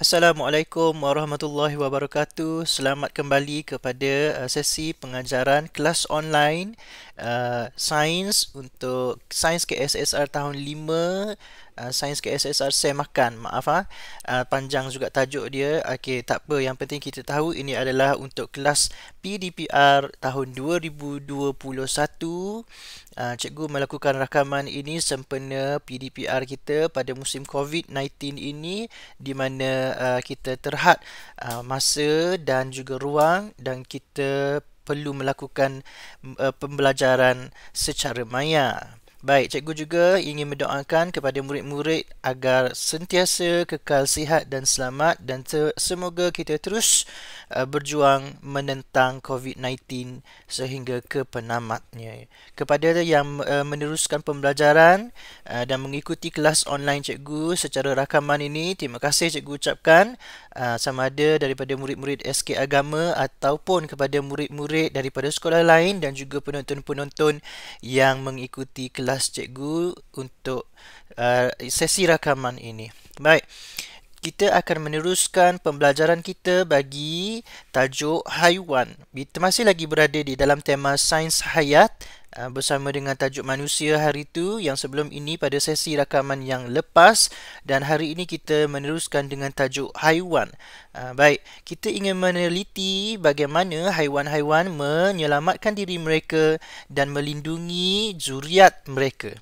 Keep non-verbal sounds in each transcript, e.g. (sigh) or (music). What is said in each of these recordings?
Assalamualaikum warahmatullahi wabarakatuh. Selamat kembali kepada uh, sesi pengajaran kelas online uh, sains untuk Sains KSSR tahun 5 uh, sains KSSR saya makan maaf ah ha? uh, panjang juga tajuk dia okey tak apa yang penting kita tahu ini adalah untuk kelas PDPR tahun 2021 uh, ah, cikgu melakukan rakaman ini sempena PDPR kita pada musim COVID-19 ini di mana uh, kita terhad uh, masa dan juga ruang dan kita perlu melakukan uh, pembelajaran secara maya Baik, cikgu juga ingin mendoakan kepada murid-murid agar sentiasa kekal sihat dan selamat dan semoga kita terus uh, berjuang menentang COVID-19 sehingga ke penamatnya. Kepada yang uh, meneruskan pembelajaran uh, dan mengikuti kelas online cikgu secara rakaman ini, terima kasih cikgu ucapkan sama ada daripada murid-murid SK Agama ataupun kepada murid-murid daripada sekolah lain dan juga penonton-penonton yang mengikuti kelas balas cikgu untuk uh, sesi rakaman ini. Baik. Kita akan meneruskan pembelajaran kita bagi tajuk haiwan. Kita masih lagi berada di dalam tema sains hayat Uh, bersama dengan tajuk manusia hari itu yang sebelum ini pada sesi rakaman yang lepas dan hari ini kita meneruskan dengan tajuk haiwan. Uh, baik, kita ingin meneliti bagaimana haiwan-haiwan menyelamatkan diri mereka dan melindungi zuriat mereka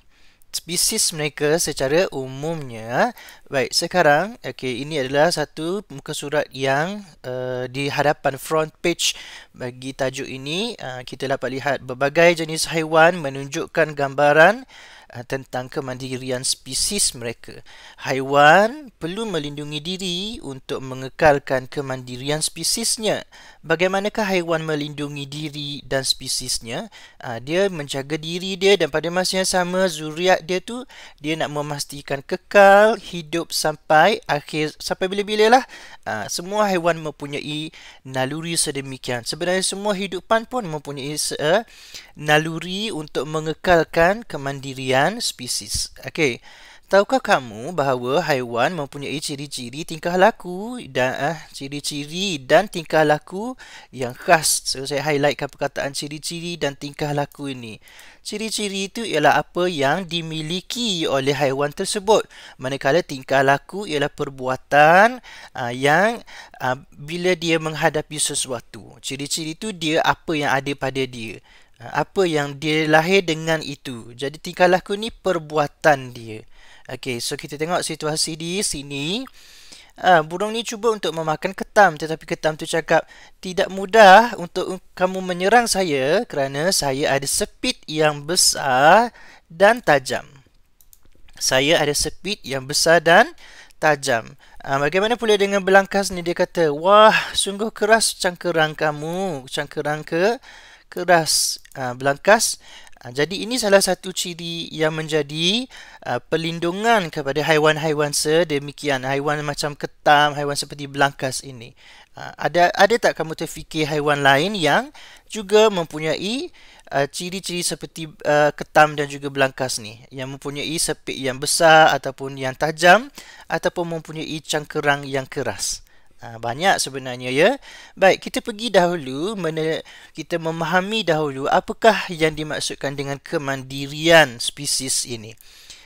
spesies mereka secara umumnya. Baik, sekarang okey ini adalah satu muka surat yang uh, di hadapan front page bagi tajuk ini uh, kita dapat lihat berbagai jenis haiwan menunjukkan gambaran Ah, tentang kemandirian spesies mereka. Haiwan perlu melindungi diri untuk mengekalkan kemandirian spesiesnya. Bagaimanakah haiwan melindungi diri dan spesiesnya? Ah, dia menjaga diri dia dan pada masa yang sama zuriat dia tu dia nak memastikan kekal hidup sampai akhir sampai bila-bila lah. Ah, semua haiwan mempunyai naluri sedemikian. Sebenarnya semua hidupan pun mempunyai naluri untuk mengekalkan kemandirian dan spesies. Okey. Tahukah kamu bahawa haiwan mempunyai ciri-ciri tingkah laku dan eh, ciri-ciri dan tingkah laku yang khas. So, saya highlightkan perkataan ciri-ciri dan tingkah laku ini. Ciri-ciri itu ialah apa yang dimiliki oleh haiwan tersebut. Manakala tingkah laku ialah perbuatan uh, yang uh, bila dia menghadapi sesuatu. Ciri-ciri itu dia apa yang ada pada dia apa yang dia lahir dengan itu. Jadi tingkah laku ni perbuatan dia. Okey, so kita tengok situasi di sini. Uh, burung ni cuba untuk memakan ketam tetapi ketam tu cakap tidak mudah untuk kamu menyerang saya kerana saya ada sepit yang besar dan tajam. Saya ada sepit yang besar dan tajam. Uh, bagaimana pula dengan belangkas ni dia kata, "Wah, sungguh keras cangkerang kamu, cangkerang ke?" keras ah, belangkas. Ah, jadi ini salah satu ciri yang menjadi ah, pelindungan kepada haiwan-haiwan sedemikian haiwan macam ketam, haiwan seperti belangkas ini. Ada ada tak kamu terfikir haiwan lain yang juga mempunyai ciri-ciri seperti ketam dan juga belangkas ni yang mempunyai sepik yang besar ataupun yang tajam ataupun mempunyai cangkerang yang keras? Ha, banyak sebenarnya ya. Baik, kita pergi dahulu mana kita memahami dahulu apakah yang dimaksudkan dengan kemandirian spesies ini.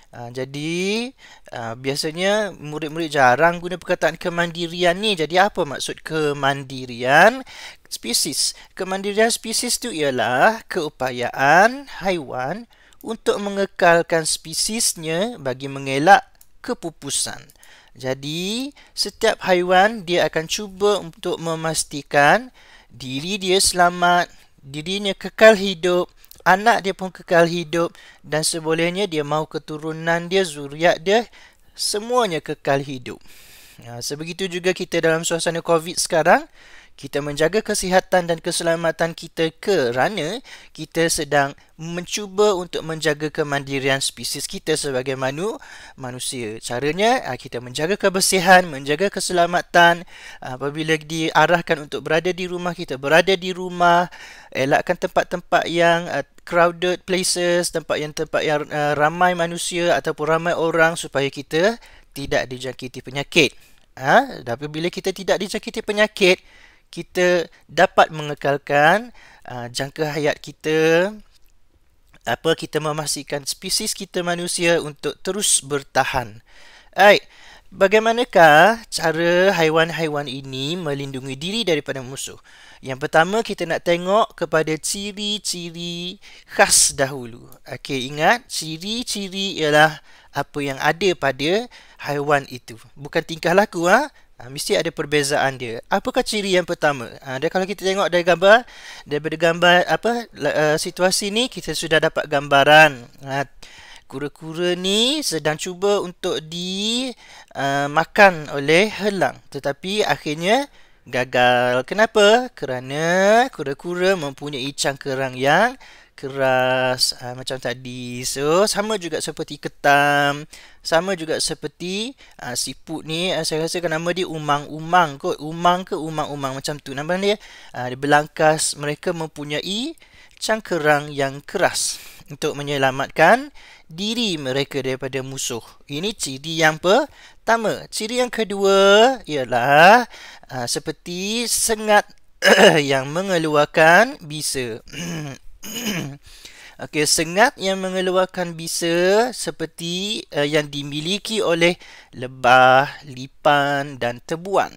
Ha, jadi ha, biasanya murid-murid jarang guna perkataan kemandirian ni. Jadi apa maksud kemandirian spesies? Kemandirian spesies tu ialah keupayaan haiwan untuk mengekalkan spesiesnya bagi mengelak kepupusan. Jadi, setiap haiwan dia akan cuba untuk memastikan diri dia selamat, dirinya kekal hidup, anak dia pun kekal hidup dan sebolehnya dia mahu keturunan dia, zuriat dia semuanya kekal hidup. Ya, sebegitu juga kita dalam suasana COVID sekarang, kita menjaga kesihatan dan keselamatan kita kerana kita sedang mencuba untuk menjaga kemandirian spesies kita sebagai manu, manusia. Caranya ah, kita menjaga kebersihan, menjaga keselamatan apabila diarahkan untuk berada di rumah kita, berada di rumah, elakkan tempat-tempat yang ah, crowded places, tempat yang tempat yang ah, ramai manusia ataupun ramai orang supaya kita tidak dijangkiti penyakit. Ha? Tapi bila kita tidak dijangkiti penyakit, kita dapat mengekalkan uh, jangka hayat kita apa kita memastikan spesies kita manusia untuk terus bertahan. Baik, bagaimanakah cara haiwan-haiwan ini melindungi diri daripada musuh? Yang pertama kita nak tengok kepada ciri-ciri khas dahulu. Okey, ingat ciri-ciri ialah apa yang ada pada haiwan itu. Bukan tingkah laku ah. Ha? Ha, mesti ada perbezaan dia. Apakah ciri yang pertama? Ha, ah, dan kalau kita tengok dari gambar, daripada gambar apa uh, situasi ni kita sudah dapat gambaran. Ha, kura-kura ni sedang cuba untuk dimakan uh, oleh helang, tetapi akhirnya gagal. Kenapa? Kerana kura-kura mempunyai cangkerang yang keras uh, macam tadi. So sama juga seperti ketam, sama juga seperti uh, siput ni uh, saya rasa kan nama dia umang-umang kot. Umang ke umang-umang macam tu. Nama dia uh, di belangkas mereka mempunyai cangkerang yang keras untuk menyelamatkan diri mereka daripada musuh. Ini ciri yang pertama. Ciri yang kedua ialah uh, seperti sengat (clears throat) yang mengeluarkan bisa. (clears throat) (coughs) Okey, sengat yang mengeluarkan bisa seperti uh, yang dimiliki oleh lebah, lipan dan tebuan.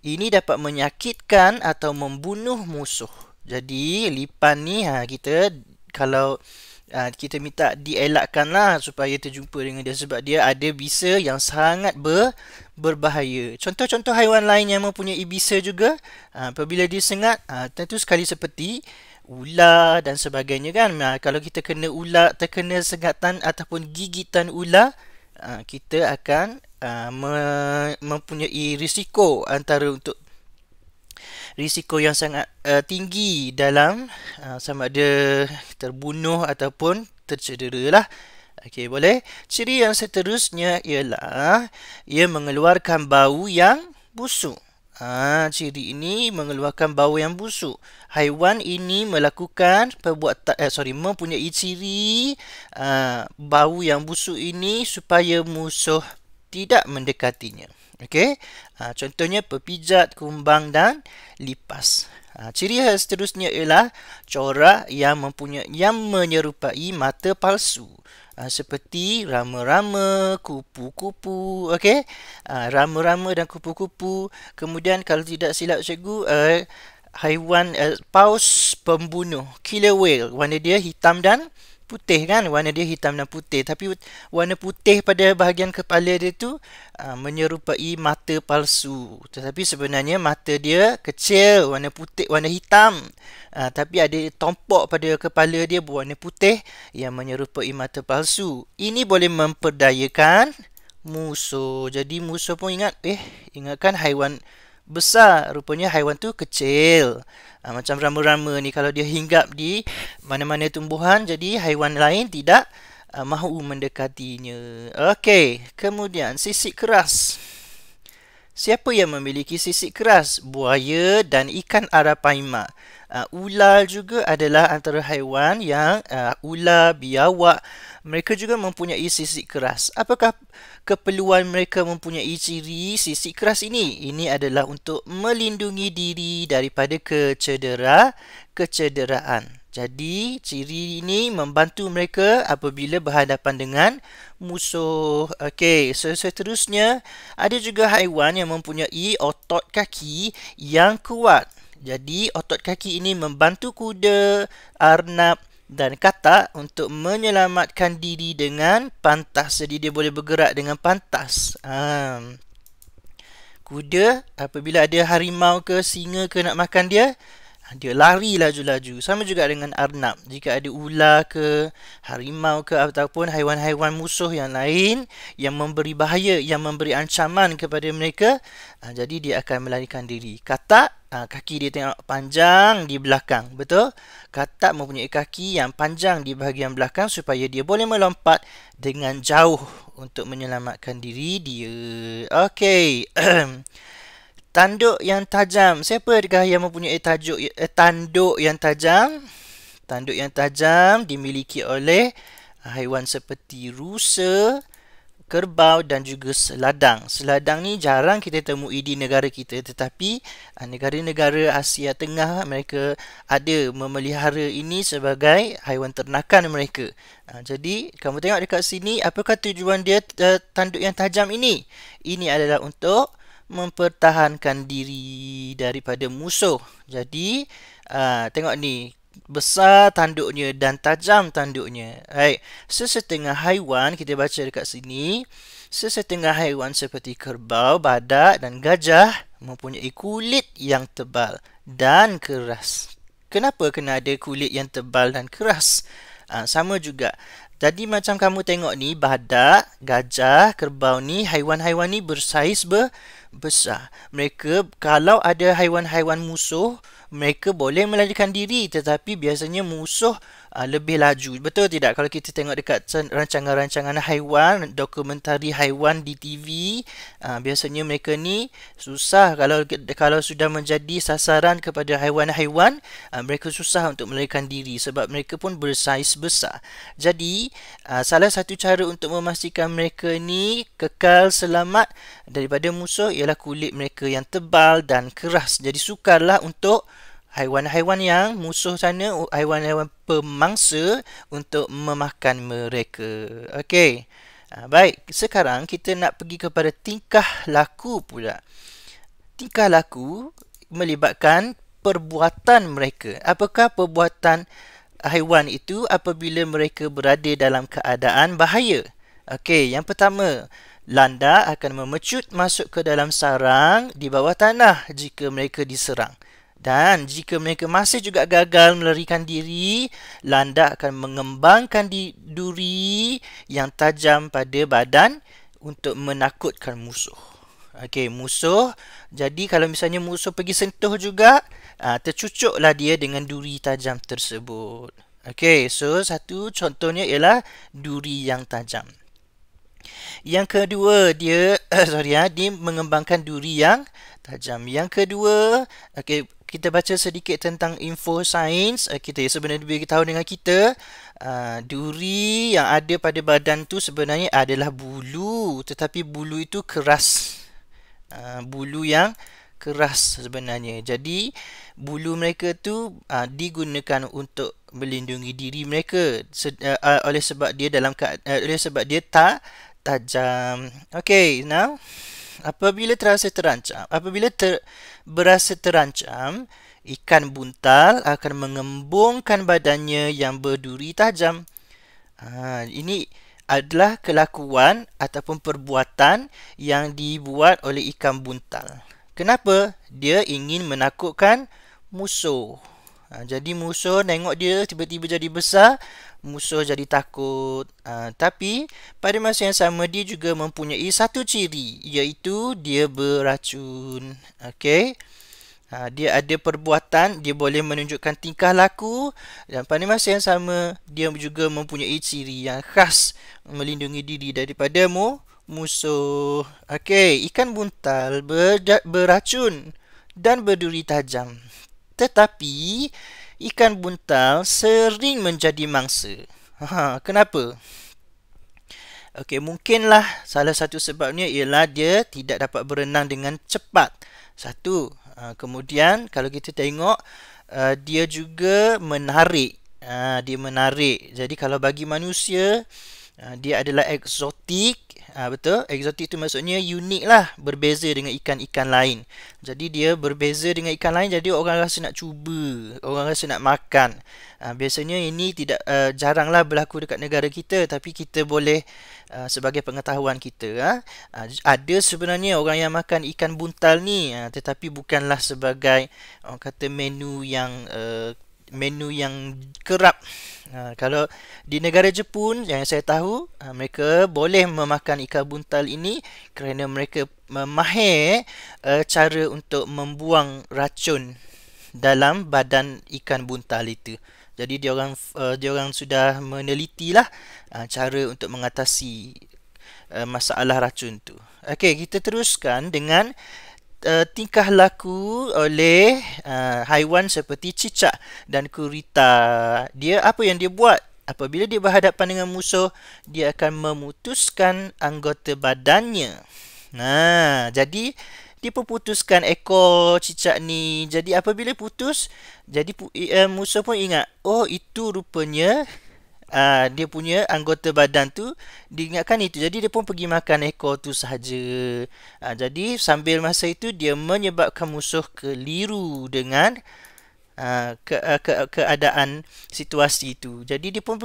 Ini dapat menyakitkan atau membunuh musuh. Jadi, lipan ni ha kita kalau ha, kita minta dielakkanlah supaya terjumpa dengan dia sebab dia ada bisa yang sangat ber, berbahaya. Contoh-contoh haiwan lain yang mempunyai bisa juga, ha, apabila dia sengat, ha, tentu sekali seperti ular dan sebagainya kan ha, kalau kita kena ular terkena sengatan ataupun gigitan ular ha, kita akan ha, me- mempunyai risiko antara untuk risiko yang sangat uh, tinggi dalam uh, sama ada terbunuh ataupun tercederalah. Okey boleh. Ciri yang seterusnya ialah ia mengeluarkan bau yang busuk. Ha, ciri ini mengeluarkan bau yang busuk. Haiwan ini melakukan perbuatan eh, sorry mempunyai ciri ha, bau yang busuk ini supaya musuh tidak mendekatinya. Okey. Ha, contohnya pepijat, kumbang dan lipas. Ha, ciri seterusnya ialah corak yang mempunyai yang menyerupai mata palsu. Ah, seperti rama-rama, kupu-kupu, okey? Ah, rama-rama dan kupu-kupu. Kemudian kalau tidak silap cikgu, uh, haiwan uh, paus pembunuh, killer whale. Warna dia hitam dan putih kan warna dia hitam dan putih tapi warna putih pada bahagian kepala dia tu uh, menyerupai mata palsu tetapi sebenarnya mata dia kecil warna putih warna hitam uh, tapi ada tompok pada kepala dia berwarna putih yang menyerupai mata palsu ini boleh memperdayakan musuh jadi musuh pun ingat eh ingatkan haiwan besar rupanya haiwan tu kecil ha, macam rama-rama ni kalau dia hinggap di mana-mana tumbuhan jadi haiwan lain tidak uh, mahu mendekatinya okey kemudian sisik keras siapa yang memiliki sisik keras buaya dan ikan arapaima Uh, ular juga adalah antara haiwan yang uh, ular, biawak, mereka juga mempunyai sisi keras. Apakah keperluan mereka mempunyai ciri sisi keras ini? Ini adalah untuk melindungi diri daripada kecedera, kecederaan. Jadi, ciri ini membantu mereka apabila berhadapan dengan musuh. Okey, so, seterusnya, ada juga haiwan yang mempunyai otot kaki yang kuat. Jadi otot kaki ini membantu kuda, arnab dan katak untuk menyelamatkan diri dengan pantas. Jadi dia boleh bergerak dengan pantas. Ha. Kuda apabila ada harimau ke singa ke nak makan dia, dia lari laju-laju sama juga dengan arnab jika ada ular ke harimau ke ataupun haiwan-haiwan musuh yang lain yang memberi bahaya yang memberi ancaman kepada mereka ah, jadi dia akan melarikan diri katak ah, kaki dia tengok panjang di belakang betul katak mempunyai kaki yang panjang di bahagian belakang supaya dia boleh melompat dengan jauh untuk menyelamatkan diri dia okey (clears throat) Tanduk yang tajam. Siapa adakah yang mempunyai tajuk eh, tanduk yang tajam? Tanduk yang tajam dimiliki oleh haiwan seperti rusa, kerbau dan juga seladang. Seladang ni jarang kita temui di negara kita tetapi ah, negara-negara Asia Tengah mereka ada memelihara ini sebagai haiwan ternakan mereka. Ah, jadi kamu tengok dekat sini apakah tujuan dia eh, tanduk yang tajam ini? Ini adalah untuk mempertahankan diri daripada musuh. Jadi, uh, tengok ni. Besar tanduknya dan tajam tanduknya. Right. Sesetengah haiwan, kita baca dekat sini. Sesetengah haiwan seperti kerbau, badak dan gajah mempunyai kulit yang tebal dan keras. Kenapa kena ada kulit yang tebal dan keras? Uh, sama juga jadi macam kamu tengok ni badak, gajah, kerbau ni haiwan-haiwan ni bersaiz besar. Mereka kalau ada haiwan-haiwan musuh, mereka boleh melarikan diri tetapi biasanya musuh uh, lebih laju. Betul tidak? Kalau kita tengok dekat rancangan-rancangan haiwan, dokumentari haiwan di TV, uh, biasanya mereka ni susah kalau kalau sudah menjadi sasaran kepada haiwan-haiwan, uh, mereka susah untuk melarikan diri sebab mereka pun bersaiz besar. Jadi, uh, salah satu cara untuk memastikan mereka ni kekal selamat daripada musuh ialah kulit mereka yang tebal dan keras. Jadi, sukarlah untuk haiwan-haiwan yang musuh sana, haiwan-haiwan pemangsa untuk memakan mereka. Okey. Ha, baik, sekarang kita nak pergi kepada tingkah laku pula. Tingkah laku melibatkan perbuatan mereka. Apakah perbuatan haiwan itu apabila mereka berada dalam keadaan bahaya? Okey, yang pertama, landa akan memecut masuk ke dalam sarang di bawah tanah jika mereka diserang. Dan jika mereka masih juga gagal melarikan diri, landa akan mengembangkan di duri yang tajam pada badan untuk menakutkan musuh. Okey, musuh. Jadi kalau misalnya musuh pergi sentuh juga, ah, tercucuklah dia dengan duri tajam tersebut. Okey, so satu contohnya ialah duri yang tajam. Yang kedua dia, (coughs) sorry ya, dia mengembangkan duri yang tajam. Yang kedua, okey, kita baca sedikit tentang info sains uh, kita sebenarnya lebih tahu dengan kita uh, duri yang ada pada badan tu sebenarnya adalah bulu tetapi bulu itu keras uh, bulu yang keras sebenarnya jadi bulu mereka tu uh, digunakan untuk melindungi diri mereka se- uh, uh, oleh sebab dia dalam uh, oleh sebab dia tak tajam okay now apabila terasa terancam, apabila ter, berasa terancam, ikan buntal akan mengembungkan badannya yang berduri tajam. Ha, ini adalah kelakuan ataupun perbuatan yang dibuat oleh ikan buntal. Kenapa? Dia ingin menakutkan musuh. Ha, jadi musuh tengok dia tiba-tiba jadi besar, musuh jadi takut. Ha, tapi pada masa yang sama dia juga mempunyai satu ciri iaitu dia beracun. Okey. Ha, dia ada perbuatan, dia boleh menunjukkan tingkah laku dan pada masa yang sama dia juga mempunyai ciri yang khas melindungi diri daripada mu musuh. Okey, ikan buntal ber- beracun dan berduri tajam. Tetapi ikan buntal sering menjadi mangsa. Ha, kenapa? Okey, mungkinlah salah satu sebabnya ialah dia tidak dapat berenang dengan cepat. Satu. Ha, kemudian kalau kita tengok ha, dia juga menarik. Ha, dia menarik. Jadi kalau bagi manusia Ah, dia adalah eksotik ha, ah, betul eksotik tu maksudnya unik lah berbeza dengan ikan-ikan lain jadi dia berbeza dengan ikan lain jadi orang rasa nak cuba orang rasa nak makan ha, biasanya ini tidak uh, jaranglah berlaku dekat negara kita tapi kita boleh uh, sebagai pengetahuan kita ha? ada sebenarnya orang yang makan ikan buntal ni uh, tetapi bukanlah sebagai orang kata menu yang uh, menu yang kerap uh, kalau di negara Jepun yang saya tahu uh, mereka boleh memakan ikan buntal ini kerana mereka memahir uh, eh, cara untuk membuang racun dalam badan ikan buntal itu jadi dia orang uh, dia orang sudah menelitilah uh, cara untuk mengatasi uh, masalah racun tu okey kita teruskan dengan uh, tingkah laku oleh uh, haiwan seperti cicak dan kurita. Dia apa yang dia buat? Apabila dia berhadapan dengan musuh, dia akan memutuskan anggota badannya. Nah, jadi dia perputuskan ekor cicak ni. Jadi apabila putus, jadi uh, musuh pun ingat, oh itu rupanya uh, dia punya anggota badan tu diingatkan itu jadi dia pun pergi makan ekor tu sahaja uh, jadi sambil masa itu dia menyebabkan musuh keliru dengan Uh, ke, uh, ke, keadaan situasi itu. Jadi dia pun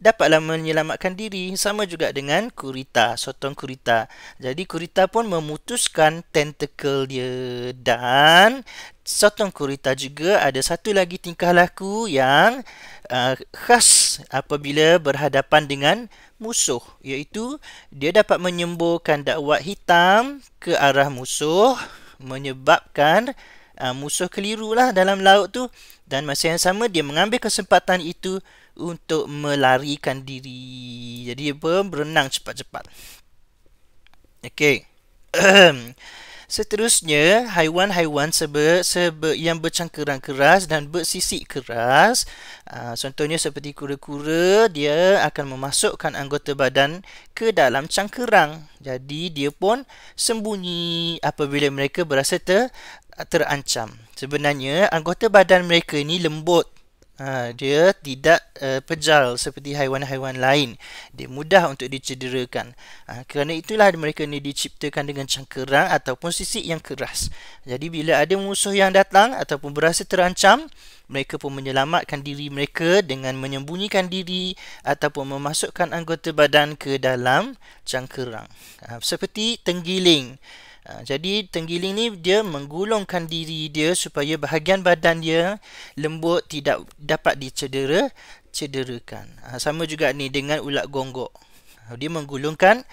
dapatlah menyelamatkan diri sama juga dengan Kurita, Sotong Kurita. Jadi Kurita pun memutuskan tentakel dia dan Sotong Kurita juga ada satu lagi tingkah laku yang uh, khas apabila berhadapan dengan musuh iaitu dia dapat menyemburkan dakwat hitam ke arah musuh menyebabkan uh, musuh keliru lah dalam laut tu dan masa yang sama dia mengambil kesempatan itu untuk melarikan diri jadi apa berenang cepat-cepat okey (clears throat) seterusnya haiwan-haiwan sebe, sebe yang bercangkerang keras dan bersisik keras uh, contohnya seperti kura-kura dia akan memasukkan anggota badan ke dalam cangkerang jadi dia pun sembunyi apabila mereka berasa ter, terancam. Sebenarnya anggota badan mereka ini lembut. Ha, dia tidak uh, pejal seperti haiwan-haiwan lain. Dia mudah untuk dicederakan. Ha, kerana itulah mereka ini diciptakan dengan cangkerang ataupun sisik yang keras. Jadi bila ada musuh yang datang ataupun berasa terancam, mereka pun menyelamatkan diri mereka dengan menyembunyikan diri ataupun memasukkan anggota badan ke dalam cangkerang. Ha, seperti tenggiling. Ha, jadi tenggiling ni dia menggulungkan diri dia supaya bahagian badan dia lembut tidak dapat dicedera cederakan. Ha, sama juga ni dengan ulat gonggok. Ha, dia menggulungkan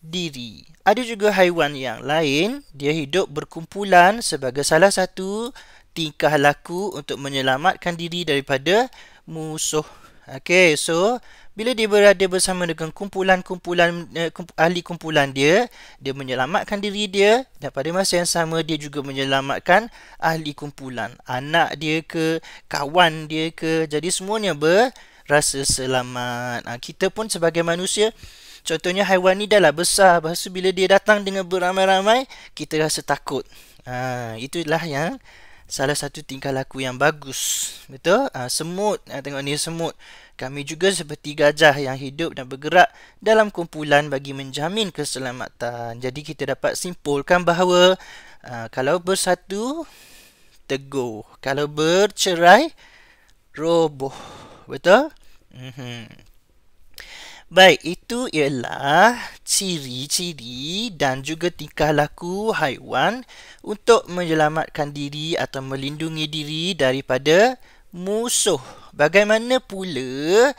diri. Ada juga haiwan yang lain dia hidup berkumpulan sebagai salah satu tingkah laku untuk menyelamatkan diri daripada musuh. Okey, so bila dia berada bersama dengan kumpulan-kumpulan eh, ahli kumpulan dia dia menyelamatkan diri dia dan pada masa yang sama dia juga menyelamatkan ahli kumpulan anak dia ke kawan dia ke jadi semuanya berasa selamat ah, kita pun sebagai manusia contohnya haiwan ni dahlah besar bahasa bila dia datang dengan beramai-ramai kita rasa takut ah, itulah yang salah satu tingkah laku yang bagus betul ah, semut tengok ni semut kami juga seperti gajah yang hidup dan bergerak dalam kumpulan bagi menjamin keselamatan. Jadi kita dapat simpulkan bahawa uh, kalau bersatu teguh, kalau bercerai roboh. Betul? Mhm. Baik, itu ialah ciri-ciri dan juga tingkah laku haiwan untuk menyelamatkan diri atau melindungi diri daripada musuh Bagaimana pula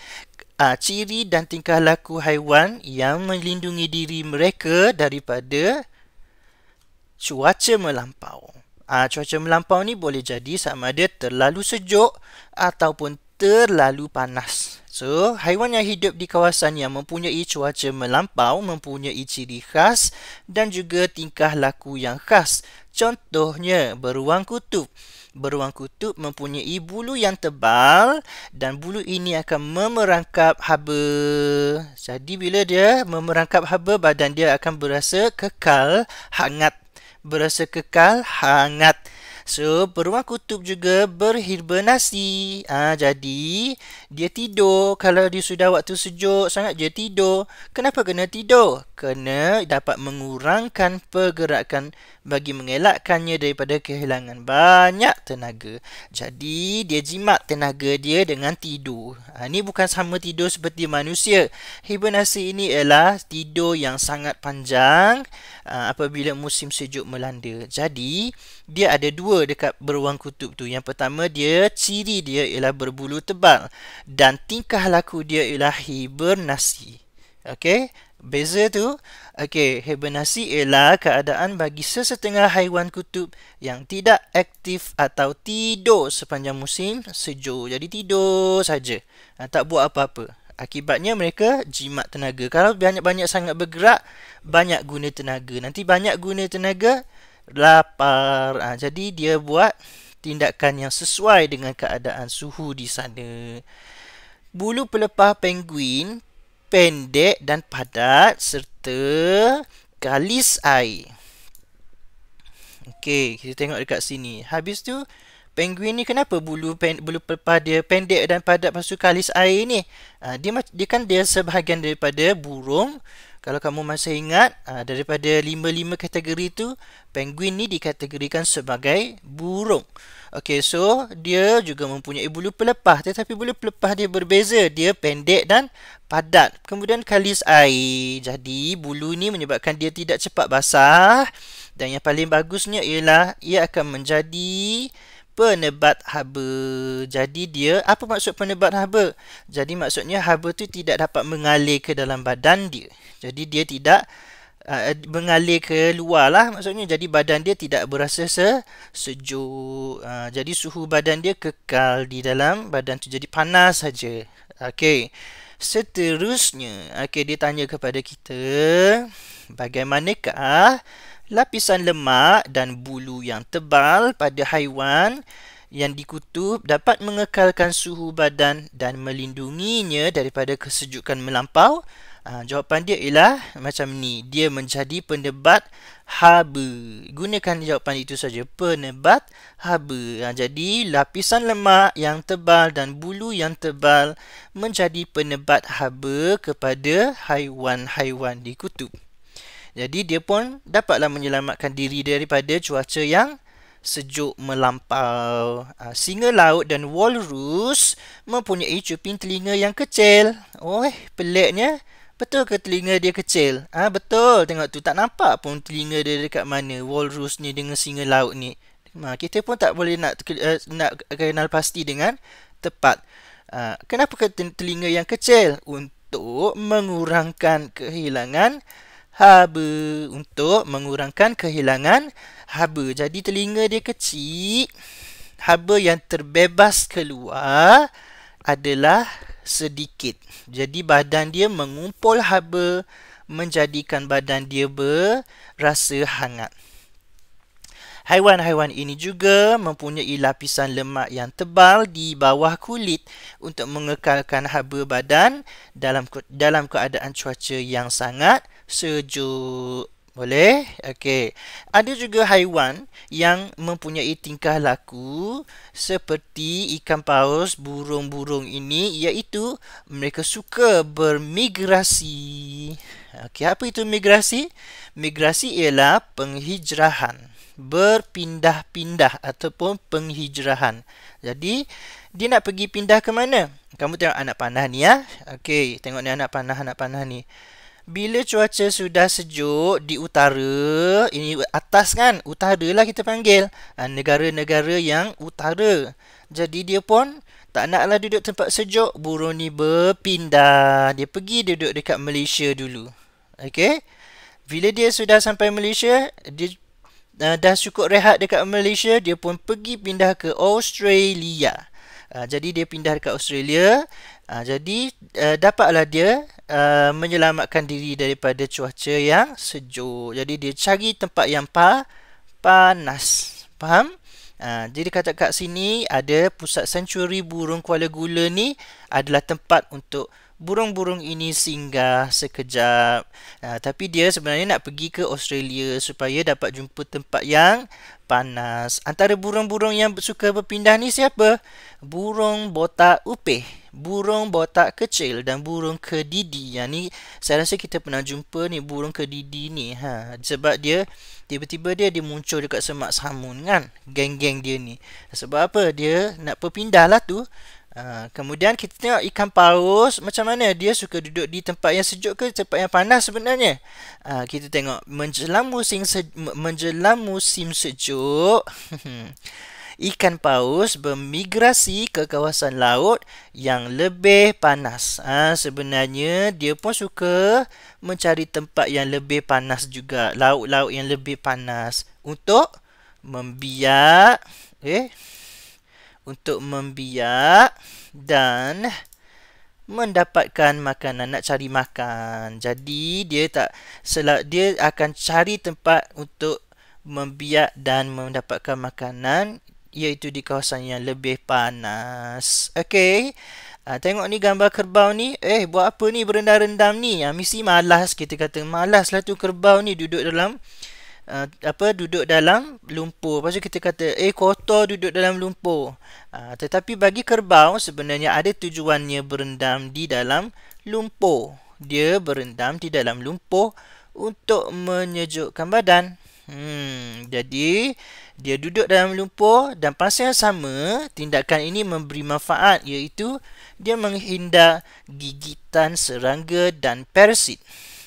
uh, ciri dan tingkah laku haiwan yang melindungi diri mereka daripada cuaca melampau? Uh, cuaca melampau ni boleh jadi sama ada terlalu sejuk ataupun terlalu panas. So, haiwan yang hidup di kawasan yang mempunyai cuaca melampau mempunyai ciri khas dan juga tingkah laku yang khas. Contohnya, beruang kutub. Beruang kutub mempunyai bulu yang tebal dan bulu ini akan memerangkap haba. Jadi bila dia memerangkap haba, badan dia akan berasa kekal hangat. Berasa kekal hangat. So beruang kutub juga berhibernasi. Ah ha, jadi dia tidur kalau dia sudah waktu sejuk sangat dia tidur. Kenapa kena tidur? Kena dapat mengurangkan pergerakan bagi mengelakkannya daripada kehilangan banyak tenaga. Jadi dia jimat tenaga dia dengan tidur. Ha, ah, ini bukan sama tidur seperti manusia. Hibernasi ini ialah tidur yang sangat panjang ha, apabila musim sejuk melanda. Jadi dia ada dua dekat beruang kutub tu. Yang pertama dia ciri dia ialah berbulu tebal dan tingkah laku dia ialah hibernasi. Okey, beza tu. Okey, hibernasi ialah keadaan bagi sesetengah haiwan kutub yang tidak aktif atau tidur sepanjang musim sejuk. Jadi tidur saja. Ha, tak buat apa-apa. Akibatnya mereka jimat tenaga. Kalau banyak-banyak sangat bergerak, banyak guna tenaga. Nanti banyak guna tenaga, lapar. Ha, jadi dia buat tindakan yang sesuai dengan keadaan suhu di sana. Bulu pelepah penguin pendek dan padat serta kalis air. Okey, kita tengok dekat sini. Habis tu penguin ni kenapa bulu pen, bulu pelepah dia pendek dan padat pasal kalis air ni? Ha, dia dia kan dia sebahagian daripada burung kalau kamu masih ingat ah, daripada lima-lima kategori itu, penguin ni dikategorikan sebagai burung. Okey, so dia juga mempunyai bulu pelepah tetapi bulu pelepah dia berbeza. Dia pendek dan padat. Kemudian kalis air. Jadi bulu ni menyebabkan dia tidak cepat basah dan yang paling bagusnya ialah ia akan menjadi penebat haba. Jadi dia apa maksud penebat haba? Jadi maksudnya haba tu tidak dapat mengalir ke dalam badan dia. Jadi dia tidak uh, mengalir ke luar lah maksudnya jadi badan dia tidak berasa se sejuk uh, jadi suhu badan dia kekal di dalam badan tu jadi panas saja okey seterusnya okey dia tanya kepada kita bagaimanakah lapisan lemak dan bulu yang tebal pada haiwan yang dikutub dapat mengekalkan suhu badan dan melindunginya daripada kesejukan melampau? Ha, jawapan dia ialah macam ni. Dia menjadi penebat haba. Gunakan jawapan itu saja. Penebat haba. Ah, ha, jadi, lapisan lemak yang tebal dan bulu yang tebal menjadi penebat haba kepada haiwan-haiwan dikutub. Jadi dia pun dapatlah menyelamatkan diri daripada cuaca yang sejuk melampau. Ah, singa laut dan walrus mempunyai cuping telinga yang kecil. Oh, peliknya. Betul ke telinga dia kecil? Ah ha, betul. Tengok tu tak nampak pun telinga dia dekat mana. Walrus ni dengan singa laut ni. Ha, kita pun tak boleh nak uh, nak kenal pasti dengan tepat. Ha, kenapa ke telinga yang kecil? Untuk mengurangkan kehilangan haba untuk mengurangkan kehilangan haba. Jadi telinga dia kecil. Haba yang terbebas keluar adalah sedikit. Jadi badan dia mengumpul haba menjadikan badan dia berasa hangat. Haiwan-haiwan ini juga mempunyai lapisan lemak yang tebal di bawah kulit untuk mengekalkan haba badan dalam dalam keadaan cuaca yang sangat sejuk. Boleh? Okey. Ada juga haiwan yang mempunyai tingkah laku seperti ikan paus, burung-burung ini iaitu mereka suka bermigrasi. Okey, apa itu migrasi? Migrasi ialah penghijrahan, berpindah-pindah ataupun penghijrahan. Jadi, dia nak pergi pindah ke mana? Kamu tengok anak panah ni ya. Okey, tengok ni anak panah, anak panah ni bila cuaca sudah sejuk di utara, ini atas kan, utara lah kita panggil. Ha, negara-negara yang utara. Jadi dia pun tak naklah duduk tempat sejuk, burung ni berpindah. Dia pergi duduk dekat Malaysia dulu. Okay. Bila dia sudah sampai Malaysia, dia uh, dah cukup rehat dekat Malaysia, dia pun pergi pindah ke Australia. Uh, jadi dia pindah dekat Australia. Uh, jadi uh, dapatlah dia Uh, menyelamatkan diri daripada cuaca yang sejuk. Jadi dia cari tempat yang pa panas. Faham? Ha, jadi kata kat sini ada pusat sanctuary burung kuala gula ni adalah tempat untuk burung-burung ini singgah sekejap. Ha, tapi dia sebenarnya nak pergi ke Australia supaya dapat jumpa tempat yang panas. Antara burung-burung yang suka berpindah ni siapa? Burung botak upeh burung botak kecil dan burung kedidi. Yang ha, ni saya rasa kita pernah jumpa ni burung kedidi ni. Ha, sebab dia tiba-tiba dia dia muncul dekat semak samun kan. Geng-geng dia ni. Sebab apa? Dia nak berpindah lah tu. Ha, kemudian kita tengok ikan paus macam mana dia suka duduk di tempat yang sejuk ke tempat yang panas sebenarnya. Ha, kita tengok menjelang musim sejuk, menjelang (laughs) musim sejuk ikan paus bermigrasi ke kawasan laut yang lebih panas. Ha, sebenarnya dia pun suka mencari tempat yang lebih panas juga, laut-laut yang lebih panas untuk membiak eh untuk membiak dan mendapatkan makanan nak cari makan. Jadi dia tak selak dia akan cari tempat untuk membiak dan mendapatkan makanan iaitu di kawasan yang lebih panas. Okey. Uh, tengok ni gambar kerbau ni. Eh, buat apa ni berendam-rendam ni? Uh, mesti malas kita kata. malas. Malaslah tu kerbau ni duduk dalam uh, apa duduk dalam lumpur. Pasal kita kata eh kotor duduk dalam lumpur. Uh, tetapi bagi kerbau sebenarnya ada tujuannya berendam di dalam lumpur. Dia berendam di dalam lumpur untuk menyejukkan badan. Hmm, jadi dia duduk dalam lumpur dan pada yang sama tindakan ini memberi manfaat iaitu dia menghindar gigitan serangga dan parasit.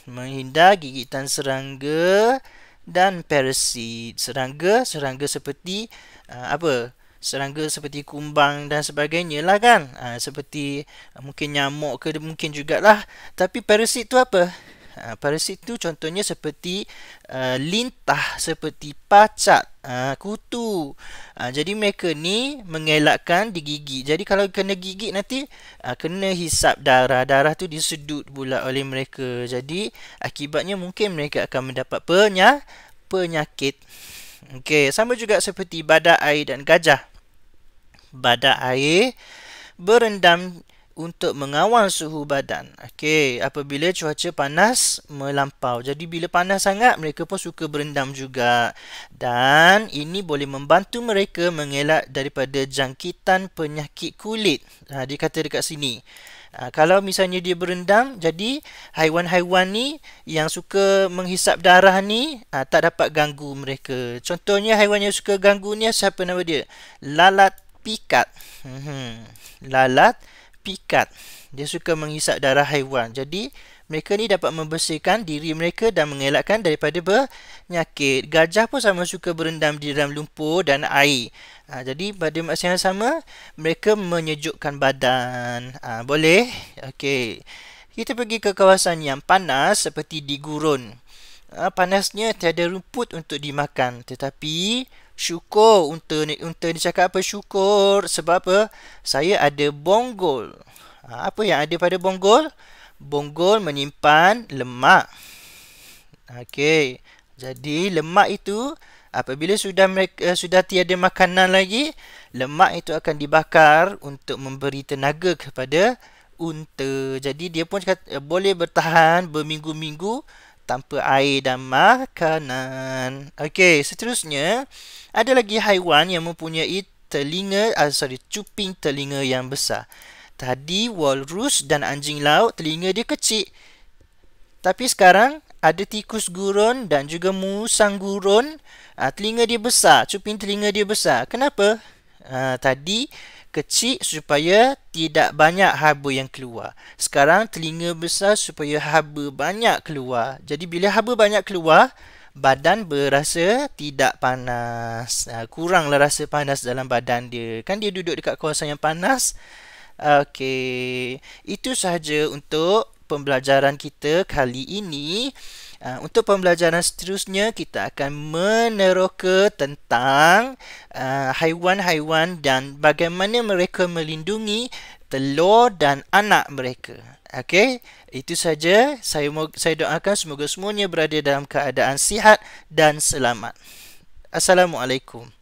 Menghindar gigitan serangga dan parasit. Serangga serangga seperti uh, apa? Serangga seperti kumbang dan sebagainya lah kan? Uh, seperti uh, mungkin nyamuk ke mungkin jugalah. Tapi parasit tu apa? Ah, Parasit tu contohnya seperti uh, lintah, seperti pacat, uh, ah, kutu. Uh, jadi mereka ni mengelakkan digigit. Jadi kalau kena gigit nanti uh, kena hisap darah. Darah tu disedut pula oleh mereka. Jadi akibatnya mungkin mereka akan mendapat penyak penyakit. Okey, sama juga seperti badak air dan gajah. Badak air berendam untuk mengawal suhu badan. Okey, apabila cuaca panas melampau. Jadi bila panas sangat mereka pun suka berendam juga. Dan ini boleh membantu mereka mengelak daripada jangkitan penyakit kulit. Ha dia kata dekat sini. Ha, kalau misalnya dia berendam, jadi haiwan-haiwan ni yang suka menghisap darah ni ha, tak dapat ganggu mereka. Contohnya haiwan yang suka ganggu ni siapa nama dia? Lalat pikat. Hmm. hmm. Lalat pikat. Dia suka menghisap darah haiwan. Jadi, mereka ni dapat membersihkan diri mereka dan mengelakkan daripada penyakit. Gajah pun sama suka berendam di dalam lumpur dan air. Ha, jadi, pada masa yang sama, mereka menyejukkan badan. Ha, boleh? Okey. Kita pergi ke kawasan yang panas seperti di gurun. Ha, panasnya tiada rumput untuk dimakan. Tetapi, syukur unta ni unta ni cakap apa syukur sebab apa saya ada bonggol ha, apa yang ada pada bonggol bonggol menyimpan lemak okey jadi lemak itu apabila sudah mereka, eh, sudah tiada makanan lagi lemak itu akan dibakar untuk memberi tenaga kepada unta jadi dia pun kata, eh, boleh bertahan berminggu-minggu tanpa air dan makanan. Okey, seterusnya ada lagi haiwan yang mempunyai telinga uh, sorry cuping telinga yang besar. Tadi walrus dan anjing laut telinga dia kecil. Tapi sekarang ada tikus gurun dan juga musang gurun uh, telinga dia besar, cuping telinga dia besar. Kenapa? Uh, tadi kecil supaya tidak banyak haba yang keluar. Sekarang telinga besar supaya haba banyak keluar. Jadi bila haba banyak keluar, badan berasa tidak panas. Ha, kuranglah rasa panas dalam badan dia. Kan dia duduk dekat kawasan yang panas. Okey, itu sahaja untuk pembelajaran kita kali ini. Ah, untuk pembelajaran seterusnya kita akan meneroka tentang ah, haiwan-haiwan dan bagaimana mereka melindungi telur dan anak mereka. Okey, itu saja. Saya saya doakan semoga semuanya berada dalam keadaan sihat dan selamat. Assalamualaikum.